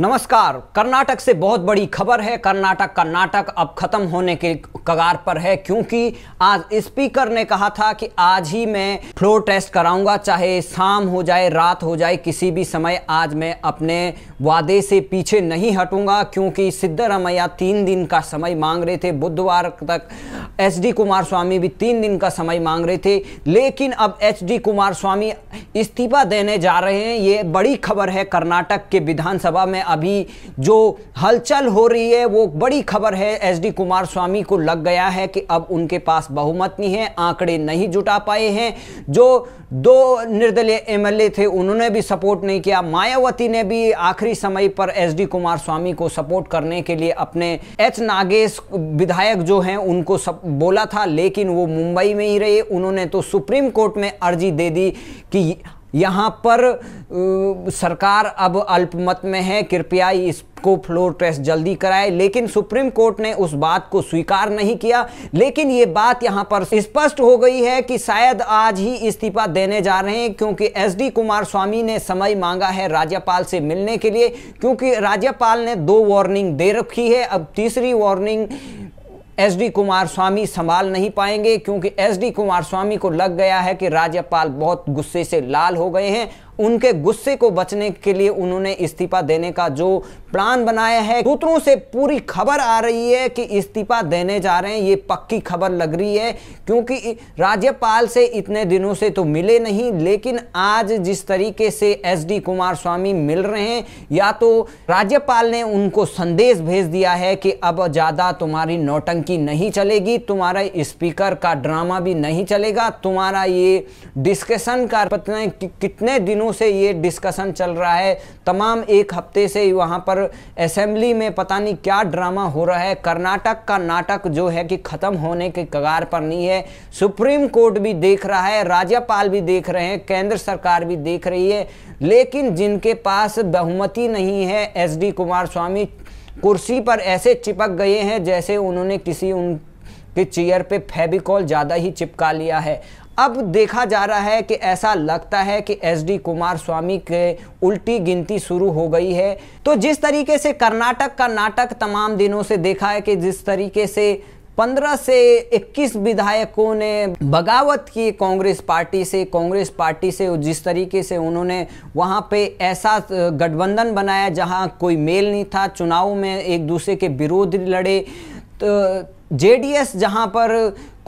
नमस्कार कर्नाटक से बहुत बड़ी खबर है कर्नाटक का नाटक अब खत्म होने के कगार पर है क्योंकि आज स्पीकर ने कहा था कि आज ही मैं फ्लोर टेस्ट कराऊंगा चाहे शाम हो जाए रात हो जाए किसी भी समय आज मैं अपने वादे से पीछे नहीं हटूंगा क्योंकि सिद्धरमैया तीन दिन का समय मांग रहे थे बुधवार तक एच डी कुमार स्वामी भी तीन दिन का समय मांग रहे थे लेकिन अब एच डी कुमार स्वामी इस्तीफा देने जा रहे हैं ये बड़ी खबर है कर्नाटक के विधानसभा में अभी जो हलचल हो रही है वो बड़ी खबर है एस डी कुमार स्वामी को लग गया है कि अब उनके पास बहुमत नहीं है आंकड़े नहीं जुटा पाए हैं जो दो निर्दलीय एमएलए थे उन्होंने भी सपोर्ट नहीं किया मायावती ने भी आखिरी समय पर एस डी कुमार स्वामी को सपोर्ट करने के लिए अपने एच नागेश विधायक जो हैं उनको सब बोला था लेकिन वो मुंबई में ही रहे उन्होंने तो सुप्रीम कोर्ट में अर्जी दे दी कि यहाँ पर सरकार अब अल्पमत में है कृपया इसको फ्लोर टेस्ट जल्दी कराए लेकिन सुप्रीम कोर्ट ने उस बात को स्वीकार नहीं किया लेकिन ये बात यहाँ पर स्पष्ट हो गई है कि शायद आज ही इस्तीफा देने जा रहे हैं क्योंकि एसडी डी कुमार स्वामी ने समय मांगा है राज्यपाल से मिलने के लिए क्योंकि राज्यपाल ने दो वार्निंग दे रखी है अब तीसरी warning S D Kumaraswamy संभाल नहीं पाएंगे क्योंकि एस डी कुमार स्वामी को लग गया है कि राज्यपाल बहुत गुस्से से लाल हो गए हैं उनके गुस्से को बचने के लिए उन्होंने इस्तीफा देने का जो प्लान बनाया है सूत्रों से पूरी खबर आ रही है कि इस्तीफा देने जा रहे हैं ये पक्की खबर लग रही है क्योंकि राज्यपाल से इतने दिनों से तो मिले नहीं लेकिन आज जिस तरीके से एस डी कुमार स्वामी मिल रहे हैं या तो राज्यपाल ने उनको संदेश भेज दिया है कि अब ज़्यादा तुम्हारी नौटंकी नहीं चलेगी तुम्हारा स्पीकर का ड्रामा भी नहीं चलेगा तुम्हारा ये डिस्कशन का कितने दिनों दिनों से ये डिस्कशन चल रहा है तमाम एक हफ्ते से वहाँ पर असेंबली में पता नहीं क्या ड्रामा हो रहा है कर्नाटक का नाटक जो है कि ख़त्म होने के कगार पर नहीं है सुप्रीम कोर्ट भी देख रहा है राज्यपाल भी देख रहे हैं केंद्र सरकार भी देख रही है लेकिन जिनके पास बहुमति नहीं है एस डी कुमार स्वामी कुर्सी पर ऐसे चिपक गए हैं जैसे उन्होंने किसी उन के चेयर पे फेबिकॉल ज़्यादा ही चिपका लिया है अब देखा जा रहा है कि ऐसा लगता है कि एस डी कुमार स्वामी के उल्टी गिनती शुरू हो गई है तो जिस तरीके से कर्नाटक का नाटक तमाम दिनों से देखा है कि जिस तरीके से 15 से 21 विधायकों ने बगावत की कांग्रेस पार्टी से कांग्रेस पार्टी से जिस तरीके से उन्होंने वहाँ पे ऐसा गठबंधन बनाया जहाँ कोई मेल नहीं था चुनाव में एक दूसरे के विरोध लड़े तो जेडीएस जहाँ पर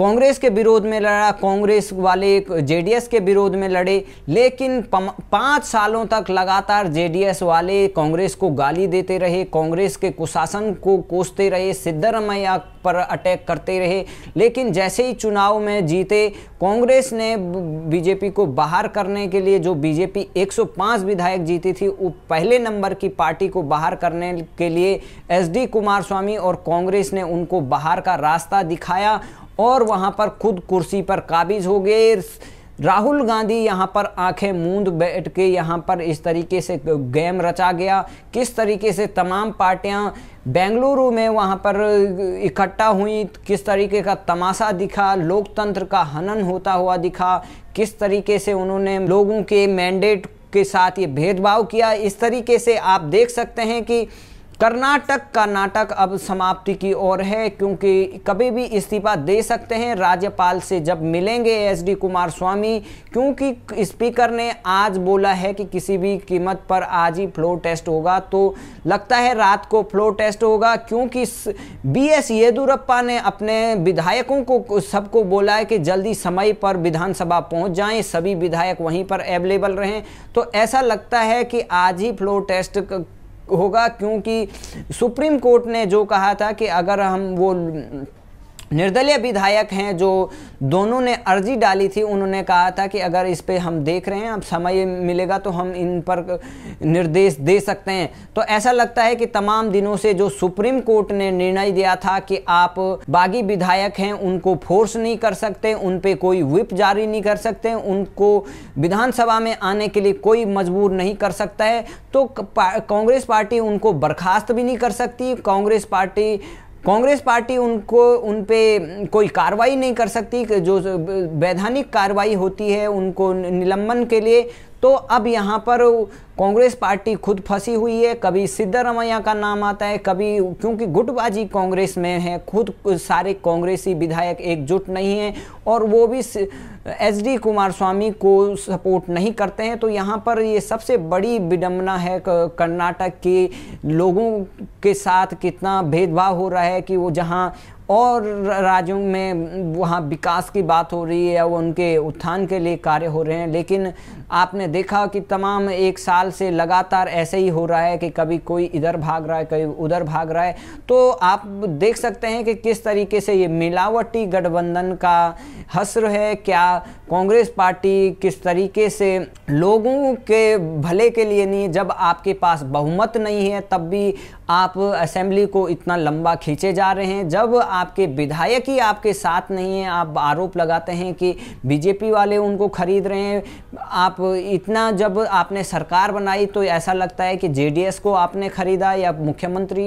कांग्रेस के विरोध में लड़ा कांग्रेस वाले जेडीएस के विरोध में लड़े लेकिन पाँच सालों तक लगातार जेडीएस वाले कांग्रेस को गाली देते रहे कांग्रेस के कुशासन को कोसते रहे सिद्धरमैया पर अटैक करते रहे लेकिन जैसे ही चुनाव में जीते कांग्रेस ने बीजेपी को बाहर करने के लिए जो बीजेपी 105 विधायक जीती थी वो पहले नंबर की पार्टी को बाहर करने के लिए एसडी कुमार स्वामी और कांग्रेस ने उनको बाहर का रास्ता दिखाया और वहाँ पर खुद कुर्सी पर काबिज हो गए राहुल गांधी यहाँ पर आंखें मूंद बैठ के यहाँ पर इस तरीके से गेम रचा गया किस तरीके से तमाम पार्टियाँ बेंगलुरु में वहाँ पर इकट्ठा हुई किस तरीके का तमाशा दिखा लोकतंत्र का हनन होता हुआ दिखा किस तरीके से उन्होंने लोगों के मैंडेट के साथ ये भेदभाव किया इस तरीके से आप देख सकते हैं कि कर्नाटक का नाटक अब समाप्ति की ओर है क्योंकि कभी भी इस्तीफा दे सकते हैं राज्यपाल से जब मिलेंगे एस डी कुमार स्वामी क्योंकि स्पीकर ने आज बोला है कि किसी भी कीमत पर आज ही फ्लो टेस्ट होगा तो लगता है रात को फ्लो टेस्ट होगा क्योंकि बी एस येदुरप्पा ने अपने विधायकों को सबको बोला है कि जल्दी समय पर विधानसभा पहुँच जाएँ सभी विधायक वहीं पर अवेलेबल रहें तो ऐसा लगता है कि आज ही फ्लो टेस्ट होगा क्योंकि सुप्रीम कोर्ट ने जो कहा था कि अगर हम वो निर्दलीय विधायक हैं जो दोनों ने अर्जी डाली थी उन्होंने कहा था कि अगर इस पर हम देख रहे हैं अब समय मिलेगा तो हम इन पर निर्देश दे सकते हैं तो ऐसा लगता है कि तमाम दिनों से जो सुप्रीम कोर्ट ने निर्णय दिया था कि आप बागी विधायक हैं उनको फोर्स नहीं कर सकते उन पर कोई विप जारी नहीं कर सकते उनको विधानसभा में आने के लिए कोई मजबूर नहीं कर सकता है तो कांग्रेस पार्टी उनको बर्खास्त भी नहीं कर सकती कांग्रेस पार्टी कांग्रेस पार्टी उनको उन पे कोई कार्रवाई नहीं कर सकती जो वैधानिक कार्रवाई होती है उनको निलंबन के लिए तो अब यहाँ पर कांग्रेस पार्टी खुद फंसी हुई है कभी सिद्धारमैया का नाम आता है कभी क्योंकि गुटबाजी कांग्रेस में है खुद सारे कांग्रेसी विधायक एकजुट नहीं हैं और वो भी एच डी कुमार स्वामी को सपोर्ट नहीं करते हैं तो यहाँ पर ये सबसे बड़ी विडम्बना है कर्नाटक के लोगों के साथ कितना भेदभाव हो रहा है कि वो जहाँ और राज्यों में वहाँ विकास की बात हो रही है और उनके उत्थान के लिए कार्य हो रहे हैं लेकिन आपने देखा कि तमाम एक साल से लगातार ऐसे ही हो रहा है कि कभी कोई इधर भाग रहा है कभी उधर भाग रहा है तो आप देख सकते हैं कि किस तरीके से ये मिलावटी गठबंधन का हस्र है क्या कांग्रेस पार्टी किस तरीके से लोगों के भले के लिए नहीं जब आपके पास बहुमत नहीं है तब भी आप असेंबली को इतना लंबा खींचे जा रहे हैं जब आप आपके विधायक ही आपके साथ नहीं है आप आरोप लगाते हैं कि बीजेपी वाले उनको खरीद रहे हैं आप इतना जब आपने सरकार बनाई तो ऐसा लगता है कि जेडीएस को आपने खरीदा या मुख्यमंत्री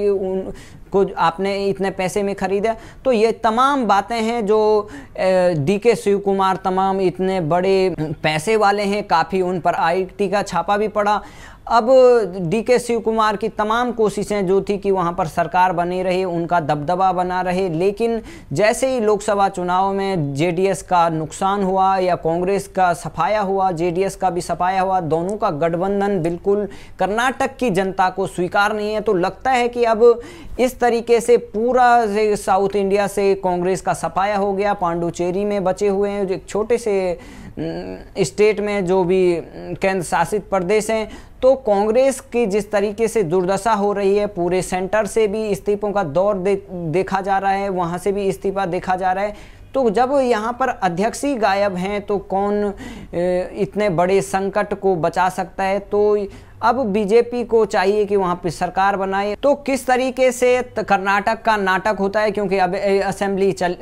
कुछ आपने इतने पैसे में ख़रीदा तो ये तमाम बातें हैं जो डी के शिव कुमार तमाम इतने बड़े पैसे वाले हैं काफ़ी उन पर आई का छापा भी पड़ा अब डी के शिव कुमार की तमाम कोशिशें जो थी कि वहाँ पर सरकार बनी रहे उनका दबदबा बना रहे लेकिन जैसे ही लोकसभा चुनाव में जेडीएस का नुकसान हुआ या कांग्रेस का सफाया हुआ जेडीएस का भी सफाया हुआ दोनों का गठबंधन बिल्कुल कर्नाटक की जनता को स्वीकार नहीं है तो लगता है कि अब इस तरीके से पूरा साउथ इंडिया से कांग्रेस का सफाया हो गया पांडुचेरी में बचे हुए हैं एक छोटे से स्टेट में जो भी केंद्र शासित प्रदेश हैं तो कांग्रेस की जिस तरीके से दुर्दशा हो रही है पूरे सेंटर से भी इस्तीफों का दौर दे, देखा जा रहा है वहाँ से भी इस्तीफा देखा जा रहा है तो जब यहाँ पर अध्यक्ष ही गायब हैं तो कौन इतने बड़े संकट को बचा सकता है तो अब बीजेपी को चाहिए कि वहां पर सरकार बनाए तो किस तरीके से कर्नाटक का नाटक होता है क्योंकि अब असेंबली चल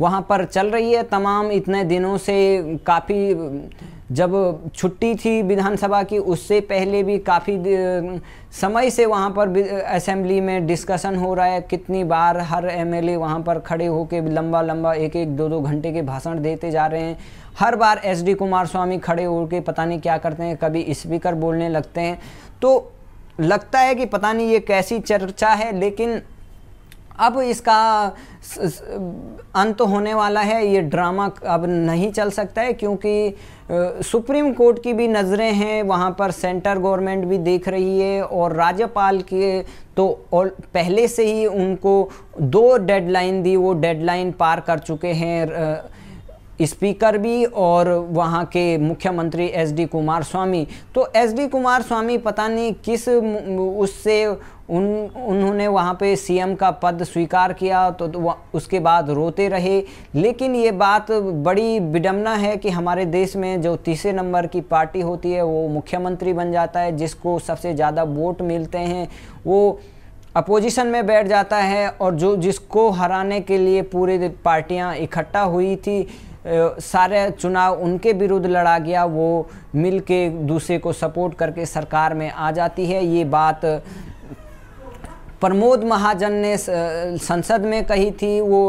वहाँ पर चल रही है तमाम इतने दिनों से काफ़ी जब छुट्टी थी विधानसभा की उससे पहले भी काफ़ी समय से वहाँ पर असेंबली में डिस्कशन हो रहा है कितनी बार हर एमएलए वहाँ पर खड़े होकर लंबा लंबा एक एक दो दो घंटे के भाषण देते जा रहे हैं हर बार एसडी कुमार स्वामी खड़े होकर पता नहीं क्या करते हैं कभी स्पीकर बोलने लगते हैं तो लगता है कि पता नहीं ये कैसी चर्चा है लेकिन अब इसका अंत होने वाला है ये ड्रामा अब नहीं चल सकता है क्योंकि सुप्रीम कोर्ट की भी नज़रें हैं वहाँ पर सेंटर गवर्नमेंट भी देख रही है और राज्यपाल के तो और पहले से ही उनको दो डेडलाइन दी वो डेडलाइन पार कर चुके हैं स्पीकर भी और वहाँ के मुख्यमंत्री एस डी कुमार स्वामी तो एस डी कुमार स्वामी पता नहीं किस उससे उन उन्होंने वहाँ पे सीएम का पद स्वीकार किया तो, तो उसके बाद रोते रहे लेकिन ये बात बड़ी विडम्बना है कि हमारे देश में जो तीसरे नंबर की पार्टी होती है वो मुख्यमंत्री बन जाता है जिसको सबसे ज़्यादा वोट मिलते हैं वो अपोजिशन में बैठ जाता है और जो जिसको हराने के लिए पूरे पार्टियां इकट्ठा हुई थी सारे चुनाव उनके विरुद्ध लड़ा गया वो मिल के दूसरे को सपोर्ट करके सरकार में आ जाती है ये बात प्रमोद महाजन ने संसद में कही थी वो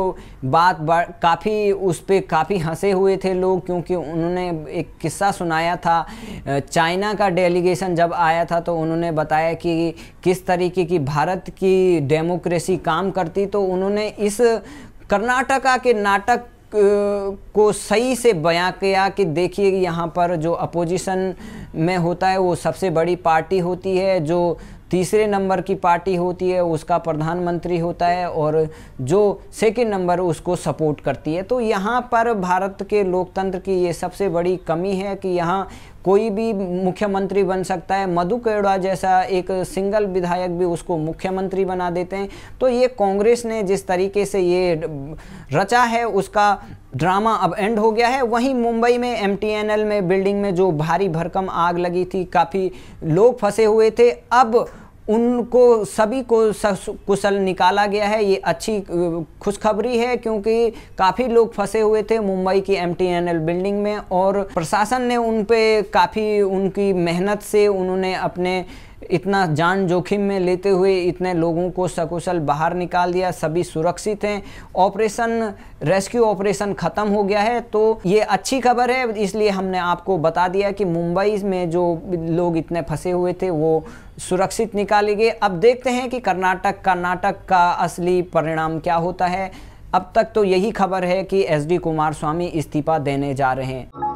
बात काफ़ी उस पर काफ़ी हंसे हुए थे लोग क्योंकि उन्होंने एक किस्सा सुनाया था चाइना का डेलीगेशन जब आया था तो उन्होंने बताया कि किस तरीके की भारत की डेमोक्रेसी काम करती तो उन्होंने इस कर्नाटका के नाटक को सही से बयां किया कि देखिए यहाँ पर जो अपोजिशन में होता है वो सबसे बड़ी पार्टी होती है जो तीसरे नंबर की पार्टी होती है उसका प्रधानमंत्री होता है और जो सेकंड नंबर उसको सपोर्ट करती है तो यहाँ पर भारत के लोकतंत्र की ये सबसे बड़ी कमी है कि यहाँ कोई भी मुख्यमंत्री बन सकता है मधु केड़ा जैसा एक सिंगल विधायक भी उसको मुख्यमंत्री बना देते हैं तो ये कांग्रेस ने जिस तरीके से ये रचा है उसका ड्रामा अब एंड हो गया है वहीं मुंबई में एमटीएनएल में बिल्डिंग में जो भारी भरकम आग लगी थी काफ़ी लोग फंसे हुए थे अब उनको सभी को कुशल निकाला गया है ये अच्छी खुशखबरी है क्योंकि काफ़ी लोग फंसे हुए थे मुंबई की एम बिल्डिंग में और प्रशासन ने उन पर काफ़ी उनकी मेहनत से उन्होंने अपने इतना जान जोखिम में लेते हुए इतने लोगों को सकुशल बाहर निकाल दिया सभी सुरक्षित हैं ऑपरेशन रेस्क्यू ऑपरेशन ख़त्म हो गया है तो ये अच्छी खबर है इसलिए हमने आपको बता दिया कि मुंबई में जो लोग इतने फंसे हुए थे वो सुरक्षित निकाले गए अब देखते हैं कि कर्नाटक कर्नाटक का असली परिणाम क्या होता है अब तक तो यही खबर है कि डी कुमार स्वामी इस्तीफा देने जा रहे हैं